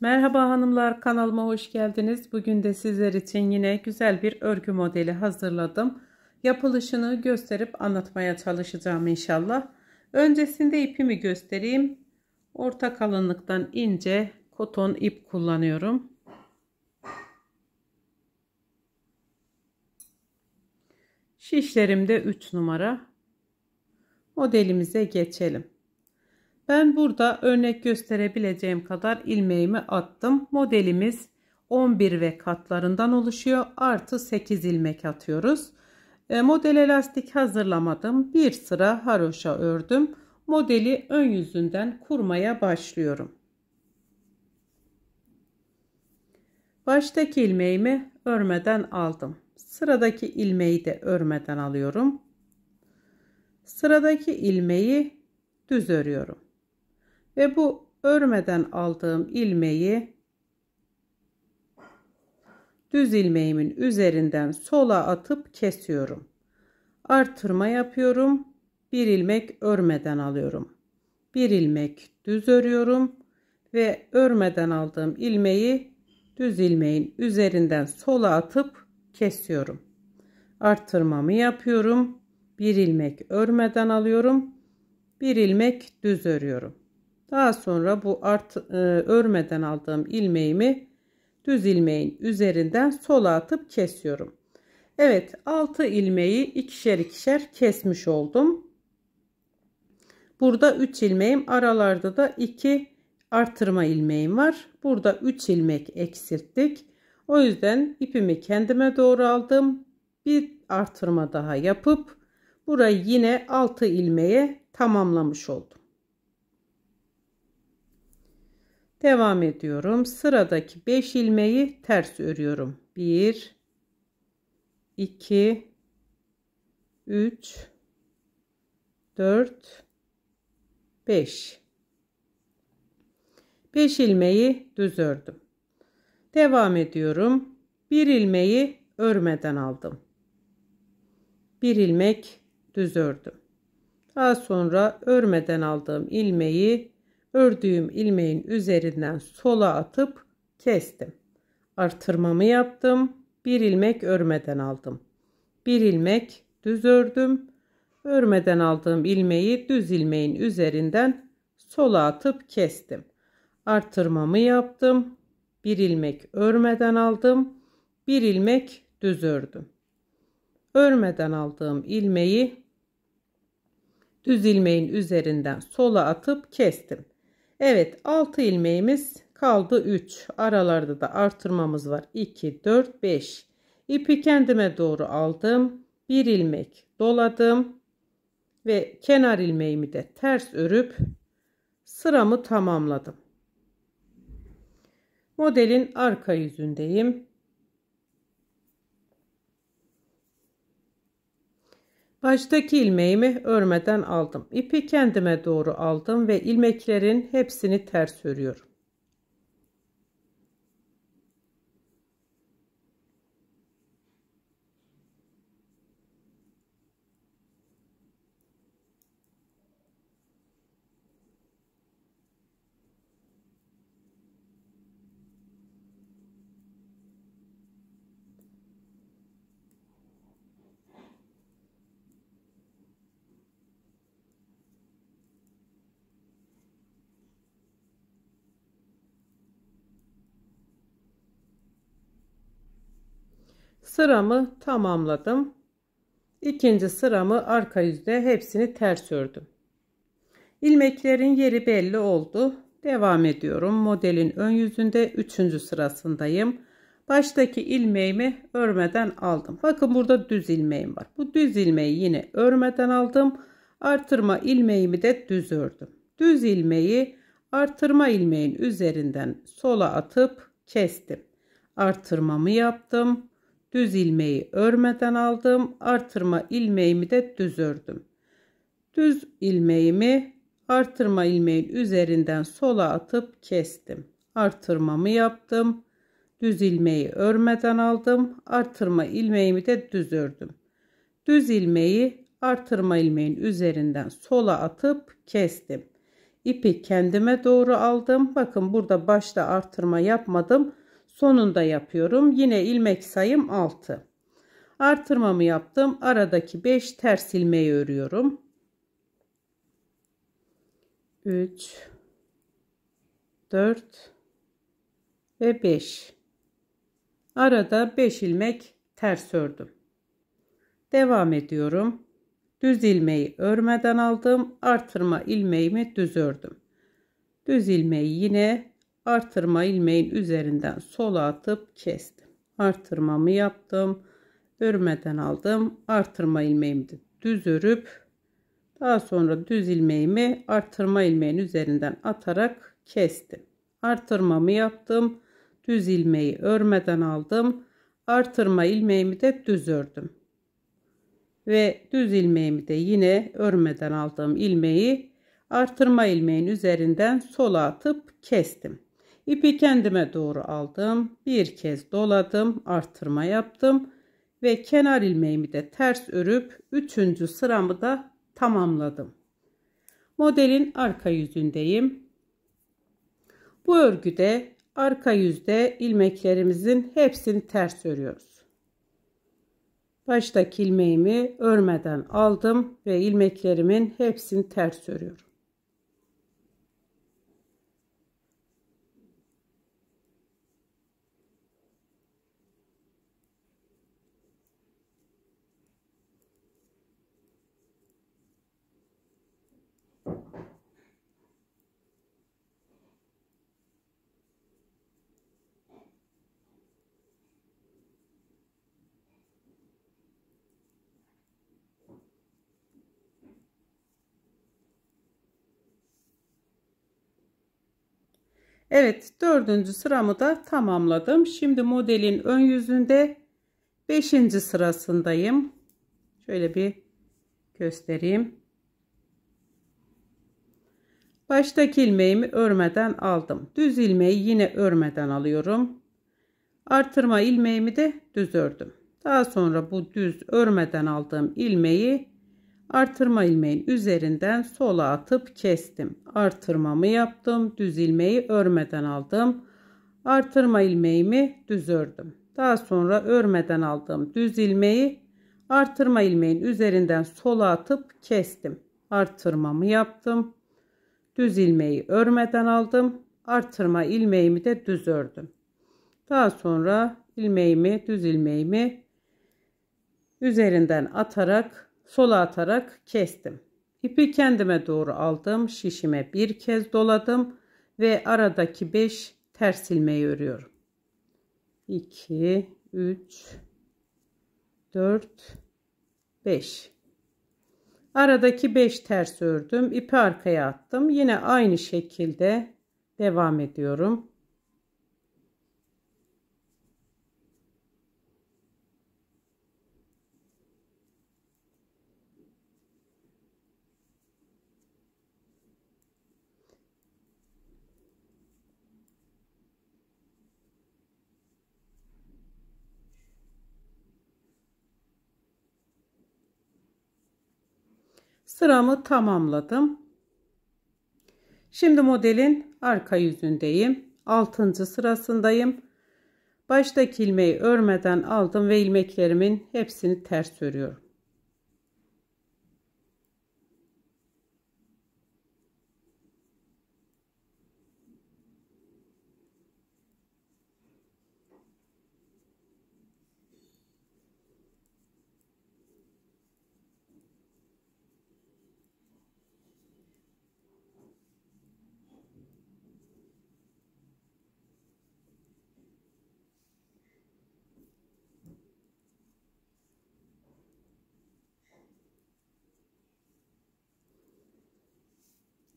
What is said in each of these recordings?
Merhaba hanımlar kanalıma hoş geldiniz. Bugün de sizler için yine güzel bir örgü modeli hazırladım. Yapılışını gösterip anlatmaya çalışacağım inşallah. Öncesinde ipimi göstereyim. Orta kalınlıktan ince koton ip kullanıyorum. şişlerim de 3 numara. Modelimize geçelim. Ben burada örnek gösterebileceğim kadar ilmeğimi attım. Modelimiz 11 ve katlarından oluşuyor. Artı 8 ilmek atıyoruz. E, model elastik hazırlamadım. Bir sıra haroşa ördüm. Modeli ön yüzünden kurmaya başlıyorum. Baştaki ilmeğimi örmeden aldım. Sıradaki ilmeği de örmeden alıyorum. Sıradaki ilmeği düz örüyorum. Ve bu örmeden aldığım ilmeği düz ilmeğimin üzerinden sola atıp kesiyorum. Artırma yapıyorum. Bir ilmek örmeden alıyorum. Bir ilmek düz örüyorum ve örmeden aldığım ilmeği düz ilmeğin üzerinden sola atıp kesiyorum. Artırmamı yapıyorum. Bir ilmek örmeden alıyorum. Bir ilmek düz örüyorum. Daha sonra bu art, e, örmeden aldığım ilmeğimi düz ilmeğin üzerinden sola atıp kesiyorum. Evet 6 ilmeği ikişer ikişer kesmiş oldum. Burada 3 ilmeğim aralarda da 2 artırma ilmeğim var. Burada 3 ilmek eksilttik. O yüzden ipimi kendime doğru aldım. Bir artırma daha yapıp burayı yine 6 ilmeğe tamamlamış oldum. Devam ediyorum. Sıradaki 5 ilmeği ters örüyorum. 1 2 3 4 5 5 ilmeği düz ördüm. Devam ediyorum. 1 ilmeği örmeden aldım. 1 ilmek düz ördüm. Daha sonra örmeden aldığım ilmeği Ördüğüm ilmeğin üzerinden sola atıp kestim. Artırmamı yaptım. Bir ilmek örmeden aldım. Bir ilmek düz ördüm. Örmeden aldığım ilmeği düz ilmeğin üzerinden sola atıp kestim. Artırmamı yaptım. Bir ilmek örmeden aldım. Bir ilmek düz ördüm. Örmeden aldığım ilmeği düz ilmeğin üzerinden sola atıp kestim. Evet 6 ilmeğimiz kaldı 3. Aralarda da artırmamız var. 2, 4, 5. İpi kendime doğru aldım. 1 ilmek doladım. Ve kenar ilmeğimi de ters örüp sıramı tamamladım. Modelin arka yüzündeyim. Baştaki ilmeğimi örmeden aldım. İpi kendime doğru aldım ve ilmeklerin hepsini ters örüyorum. sıramı tamamladım. İkinci sıramı arka yüzde hepsini ters ördüm. İlmeklerin yeri belli oldu. Devam ediyorum. Modelin ön yüzünde üçüncü sırasındayım. Baştaki ilmeğimi örmeden aldım. Bakın burada düz ilmeğim var. Bu düz ilmeği yine örmeden aldım. Artırma ilmeğimi de düz ördüm. Düz ilmeği artırma ilmeğin üzerinden sola atıp kestim. Artırmamı yaptım. Düz ilmeği örmeden aldım. Artırma ilmeğimi de düz ördüm. Düz ilmeğimi artırma ilmeğin üzerinden sola atıp kestim. Artırmamı yaptım. Düz ilmeği örmeden aldım. Artırma ilmeğimi de düz ördüm. Düz ilmeği artırma ilmeğin üzerinden sola atıp kestim. İpi kendime doğru aldım. Bakın burada başta artırma yapmadım sonunda yapıyorum. Yine ilmek sayım 6. Artırmamı yaptım. Aradaki 5 ters ilmeği örüyorum. 3 4 ve 5. Arada 5 ilmek ters ördüm. Devam ediyorum. Düz ilmeği örmeden aldım. Artırma ilmeğimi düz ördüm. Düz ilmeği yine Artırma ilmeğin üzerinden sola atıp kestim. Artırmamı yaptım. Örmeden aldım. Artırma ilmeğimi düz örüp daha sonra düz ilmeğimi artırma ilmeğin üzerinden atarak kestim. Artırmamı yaptım. Düz ilmeği örmeden aldım. Artırma ilmeğimi de düz ördüm. Ve düz ilmeğimi de yine örmeden aldığım ilmeği artırma ilmeğin üzerinden sola atıp kestim. İpi kendime doğru aldım. Bir kez doladım. Artırma yaptım. Ve kenar ilmeğimi de ters örüp üçüncü sıramı da tamamladım. Modelin arka yüzündeyim. Bu örgüde arka yüzde ilmeklerimizin hepsini ters örüyoruz. Baştaki ilmeğimi örmeden aldım ve ilmeklerimin hepsini ters örüyorum. Evet dördüncü sıramı da tamamladım. Şimdi modelin ön yüzünde beşinci sırasındayım. Şöyle bir göstereyim. Baştaki ilmeğimi örmeden aldım. Düz ilmeği yine örmeden alıyorum. Artırma ilmeğimi de düz ördüm. Daha sonra bu düz örmeden aldığım ilmeği Artırma ilmeğin üzerinden sola atıp kestim. Artırmamı yaptım. Düz ilmeği örmeden aldım. Artırma ilmeğimi düz ördüm. Daha sonra örmeden aldığım düz ilmeği artırma ilmeğin üzerinden sola atıp kestim. Artırmamı yaptım. Düz ilmeği örmeden aldım. Artırma ilmeğimi de düz ördüm. Daha sonra ilmeğimi, düz ilmeğimi üzerinden atarak sola atarak kestim. İpi kendime doğru aldım. Şişime bir kez doladım ve aradaki 5 ters ilmeği örüyorum. 2 3 4 5 Aradaki 5 ters ördüm. İpi arkaya attım. Yine aynı şekilde devam ediyorum. sıramı tamamladım. Şimdi modelin arka yüzündeyim. 6. sırasındayım. Baştaki ilmeği örmeden aldım ve ilmeklerimin hepsini ters örüyorum.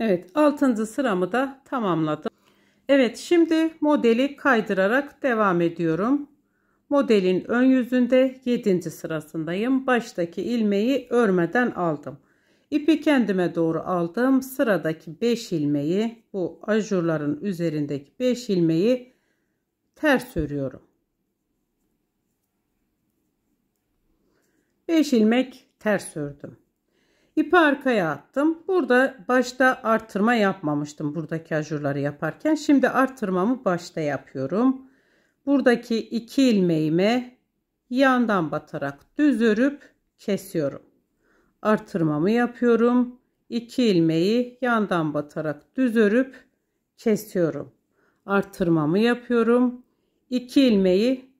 Evet 6. sıramı da tamamladım. Evet şimdi modeli kaydırarak devam ediyorum. Modelin ön yüzünde 7. sırasındayım. Baştaki ilmeği örmeden aldım. İpi kendime doğru aldım. Sıradaki 5 ilmeği bu ajurların üzerindeki 5 ilmeği ters örüyorum. 5 ilmek ters ördüm. İpi arkaya attım. Burada başta artırma yapmamıştım buradaki ajurları yaparken. Şimdi artırmamı başta yapıyorum. Buradaki iki ilmeğimi yandan batarak düz örüp kesiyorum. Artırmamı yapıyorum. İki ilmeği yandan batarak düz örüp kesiyorum. Artırmamı yapıyorum. İki ilmeği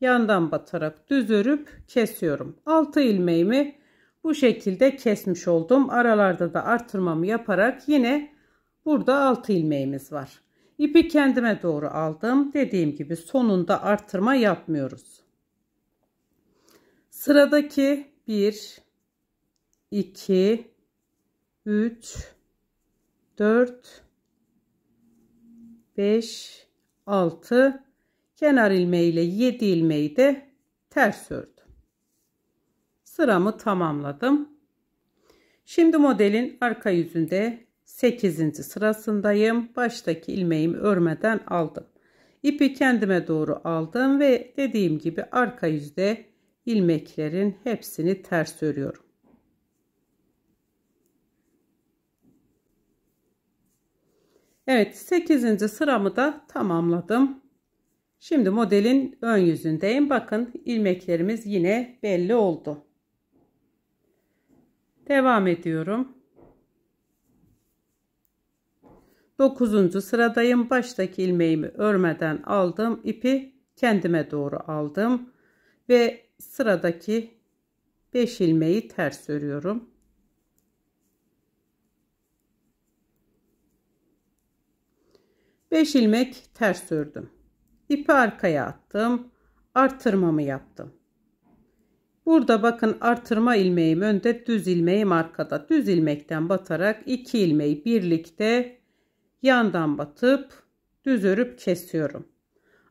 yandan batarak düz örüp kesiyorum. Altı ilmeğimi bu şekilde kesmiş oldum. Aralarda da artırmamı yaparak yine burada 6 ilmeğimiz var. İpi kendime doğru aldım. Dediğim gibi sonunda artırma yapmıyoruz. Sıradaki 1 2 3 4 5 6 kenar ilmeği ile 7 ilmeği de ters ördüm sıramı tamamladım. Şimdi modelin arka yüzünde 8. sırasındayım. Baştaki ilmeğimi örmeden aldım. İpi kendime doğru aldım ve dediğim gibi arka yüzde ilmeklerin hepsini ters örüyorum. Evet 8. sıramı da tamamladım. Şimdi modelin ön yüzündeyim. Bakın ilmeklerimiz yine belli oldu. Devam ediyorum. 9. sıradayım. Baştaki ilmeğimi örmeden aldım. ipi kendime doğru aldım. Ve sıradaki 5 ilmeği ters örüyorum. Beş ilmek ters ördüm. İpi arkaya attım. Artırmamı yaptım. Burada bakın artırma ilmeğim önde düz ilmeğim arkada. Düz ilmekten batarak iki ilmeği birlikte yandan batıp düz örüp kesiyorum.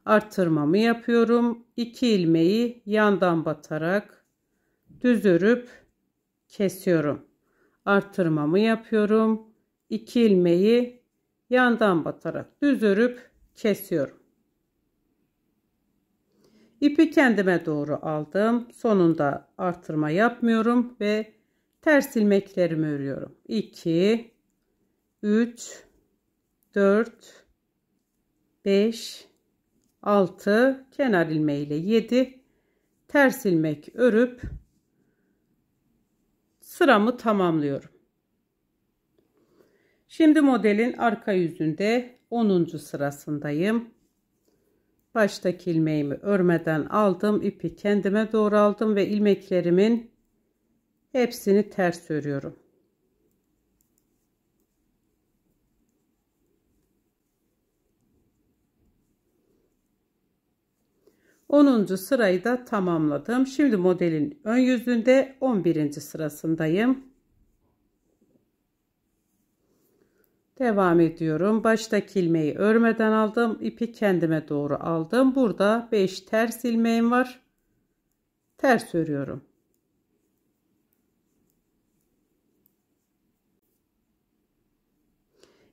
Artırmamı yapıyorum. İki ilmeği yandan batarak düz örüp kesiyorum. Artırmamı yapıyorum. İki ilmeği yandan batarak düz örüp kesiyorum. İpi kendime doğru aldım. Sonunda artırma yapmıyorum ve ters ilmeklerimi örüyorum. 2 3 4 5 6 kenar ilmeğiyle 7 ters ilmek örüp sıramı tamamlıyorum. Şimdi modelin arka yüzünde 10. sırasındayım baştaki ilmeğimi örmeden aldım. ipi kendime doğru aldım ve ilmeklerimin hepsini ters örüyorum. Onuncu sırayı da tamamladım. Şimdi modelin ön yüzünde 11. sırasındayım. Devam ediyorum. Baştaki ilmeği örmeden aldım. ipi kendime doğru aldım. Burada 5 ters ilmeğim var. Ters örüyorum.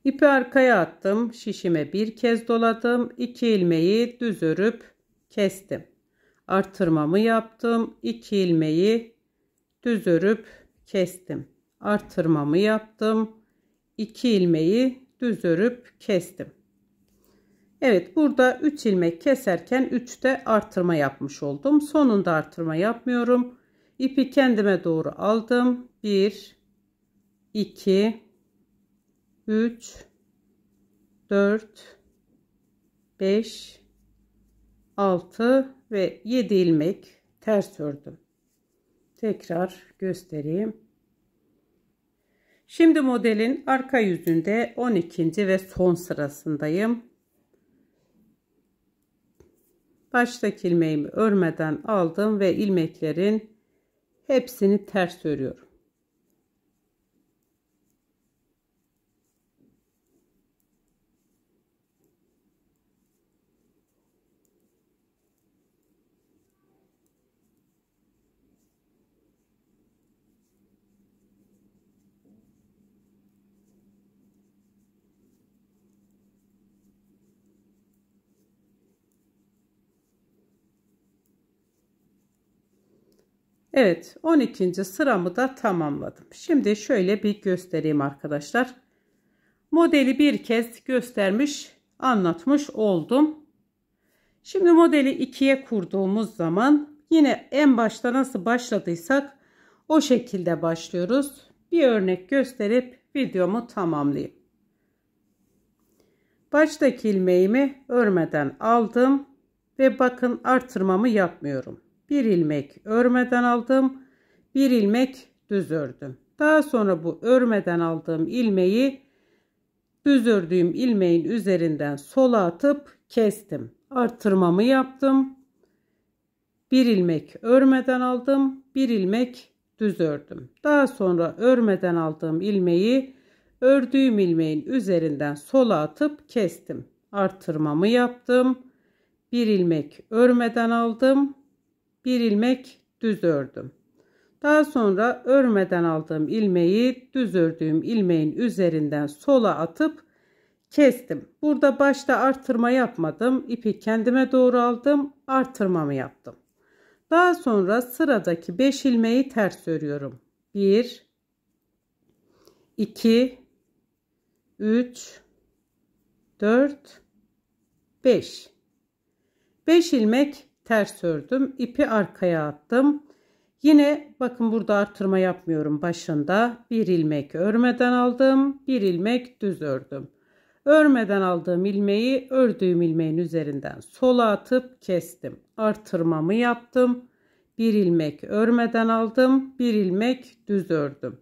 İpi arkaya attım. Şişime bir kez doladım. 2 ilmeği düz örüp kestim. Artırmamı yaptım. 2 ilmeği düz örüp kestim. Artırmamı yaptım 2 ilmeği düz örüp kestim. Evet burada 3 ilmek keserken 3'te artırma yapmış oldum. Sonunda artırma yapmıyorum. İpi kendime doğru aldım. 1 2 3 4 5 6 ve 7 ilmek ters ördüm. Tekrar göstereyim. Şimdi modelin arka yüzünde 12. ve son sırasındayım. Baştaki ilmeğimi örmeden aldım ve ilmeklerin hepsini ters örüyorum. Evet 12. sıramı da tamamladım. Şimdi şöyle bir göstereyim arkadaşlar. Modeli bir kez göstermiş anlatmış oldum. Şimdi modeli ikiye kurduğumuz zaman yine en başta nasıl başladıysak o şekilde başlıyoruz. Bir örnek gösterip videomu tamamlayayım. Baştaki ilmeğimi örmeden aldım ve bakın artırmamı yapmıyorum bir ilmek örmeden aldım. Bir ilmek düz ördüm. Daha sonra bu örmeden aldığım ilmeği düz ördüğüm ilmeğin üzerinden sola atıp kestim. Artırmamı yaptım. Bir ilmek örmeden aldım. Bir ilmek düz ördüm. Daha sonra örmeden aldığım ilmeği ördüğüm ilmeğin üzerinden sola atıp kestim. Artırmamı yaptım. Bir ilmek örmeden aldım bir ilmek düz ördüm. Daha sonra örmeden aldığım ilmeği düz ördüğüm ilmeğin üzerinden sola atıp kestim. Burada başta artırma yapmadım. İpi kendime doğru aldım. Artırmamı yaptım. Daha sonra sıradaki 5 ilmeği ters örüyorum. 1 2 3 4 5 5 ilmek ters ördüm. ipi arkaya attım. Yine bakın burada artırma yapmıyorum başında. Bir ilmek örmeden aldım. Bir ilmek düz ördüm. Örmeden aldığım ilmeği ördüğüm ilmeğin üzerinden sola atıp kestim. Artırmamı yaptım. Bir ilmek örmeden aldım. Bir ilmek düz ördüm.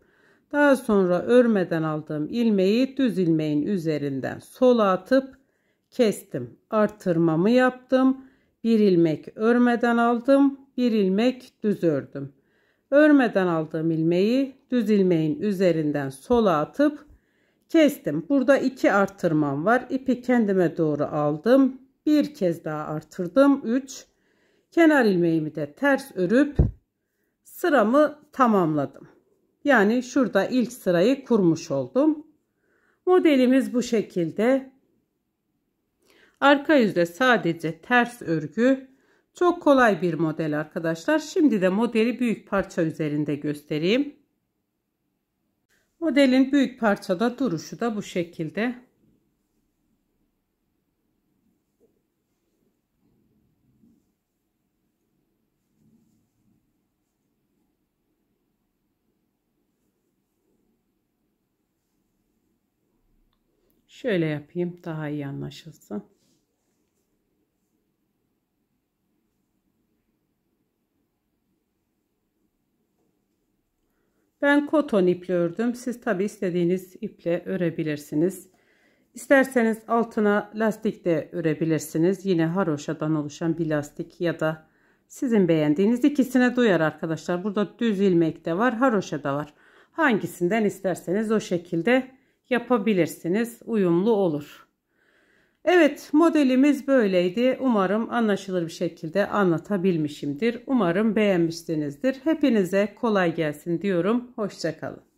Daha sonra örmeden aldığım ilmeği düz ilmeğin üzerinden sola atıp kestim. Artırmamı yaptım bir ilmek örmeden aldım, bir ilmek düz ördüm. Örmeden aldığım ilmeği düz ilmeğin üzerinden sola atıp kestim. Burada iki artırmam var. İpi kendime doğru aldım. Bir kez daha artırdım. 3. Kenar ilmeğimi de ters örüp sıramı tamamladım. Yani şurada ilk sırayı kurmuş oldum. Modelimiz bu şekilde. Arka yüzde sadece ters örgü. Çok kolay bir model arkadaşlar. Şimdi de modeli büyük parça üzerinde göstereyim. Modelin büyük parçada duruşu da bu şekilde. Şöyle yapayım daha iyi anlaşılsın. Ben koton iple ördüm. Siz tabi istediğiniz iple örebilirsiniz. İsterseniz altına lastik de örebilirsiniz. Yine haroşadan oluşan bir lastik ya da sizin beğendiğiniz ikisine duyar arkadaşlar. Burada düz ilmek de var, haroşa da var. Hangisinden isterseniz o şekilde yapabilirsiniz. Uyumlu olur. Evet modelimiz böyleydi. Umarım anlaşılır bir şekilde anlatabilmişimdir. Umarım beğenmişsinizdir. Hepinize kolay gelsin diyorum. Hoşçakalın.